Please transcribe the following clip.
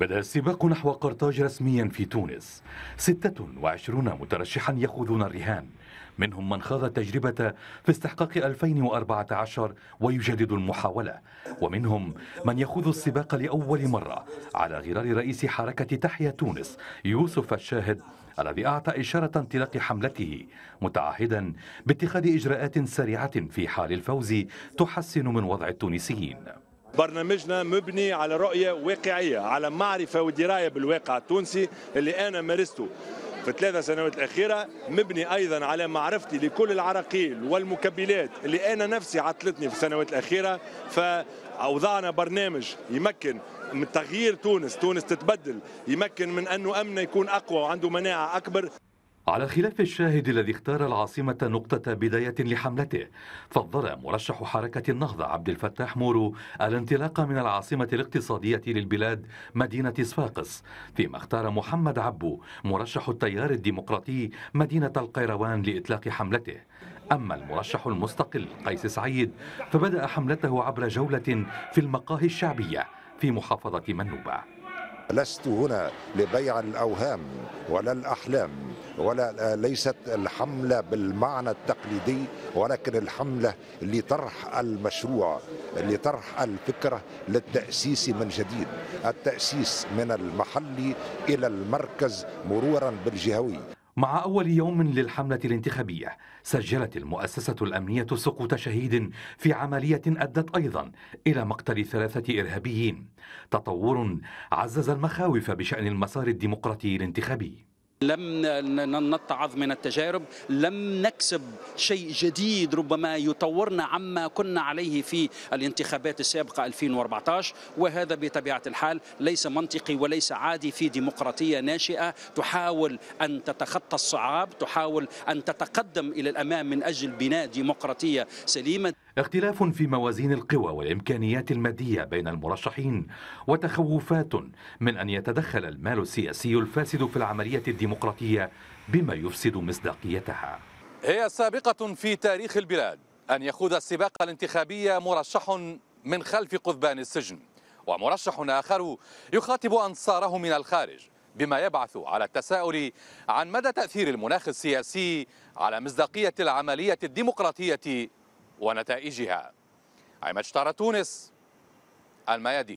بدأ السباق نحو قرطاج رسميا في تونس 26 مترشحا يخوضون الرهان منهم من خاض التجربة في استحقاق 2014 ويجدد المحاولة ومنهم من يخوض السباق لأول مرة على غرار رئيس حركة تحيا تونس يوسف الشاهد الذي أعطى إشارة انطلاق حملته متعهدا باتخاذ إجراءات سريعة في حال الفوز تحسن من وضع التونسيين برنامجنا مبني على رؤية واقعية على معرفة ودراية بالواقع التونسي اللي أنا مارسته في ثلاثة سنوات الأخيرة مبني أيضا على معرفتي لكل العراقيل والمكبلات اللي أنا نفسي عطلتني في السنوات الأخيرة فأوضعنا برنامج يمكن من تغيير تونس تونس تتبدل يمكن من أنه أمن يكون أقوى وعنده مناعة أكبر على خلاف الشاهد الذي اختار العاصمة نقطة بداية لحملته فضل مرشح حركة النهضة عبد الفتاح مورو الانطلاق من العاصمة الاقتصادية للبلاد مدينة صفاقس فيما اختار محمد عبو مرشح التيار الديمقراطي مدينة القيروان لإطلاق حملته أما المرشح المستقل قيس سعيد فبدأ حملته عبر جولة في المقاهي الشعبية في محافظة منوبة لست هنا لبيع الأوهام ولا الأحلام ولا ليست الحملة بالمعنى التقليدي ولكن الحملة لطرح المشروع لطرح الفكرة للتأسيس من جديد التأسيس من المحلي إلى المركز مرورا بالجهوي مع أول يوم للحملة الانتخابية سجلت المؤسسة الأمنية سقوط شهيد في عملية أدت أيضا إلى مقتل ثلاثة إرهابيين تطور عزز المخاوف بشأن المسار الديمقراطي الانتخابي لم نتعظ من التجارب لم نكسب شيء جديد ربما يطورنا عما كنا عليه في الانتخابات السابقة 2014 وهذا بطبيعة الحال ليس منطقي وليس عادي في ديمقراطية ناشئة تحاول أن تتخطى الصعاب تحاول أن تتقدم إلى الأمام من أجل بناء ديمقراطية سليمة اختلاف في موازين القوى والامكانيات الماديه بين المرشحين وتخوفات من ان يتدخل المال السياسي الفاسد في العمليه الديمقراطيه بما يفسد مصداقيتها هي سابقه في تاريخ البلاد ان يخوض السباق الانتخابي مرشح من خلف قضبان السجن ومرشح اخر يخاطب انصاره من الخارج بما يبعث على التساؤل عن مدى تاثير المناخ السياسي على مصداقيه العمليه الديمقراطيه ونتائجها عماد شطارة تونس الميادين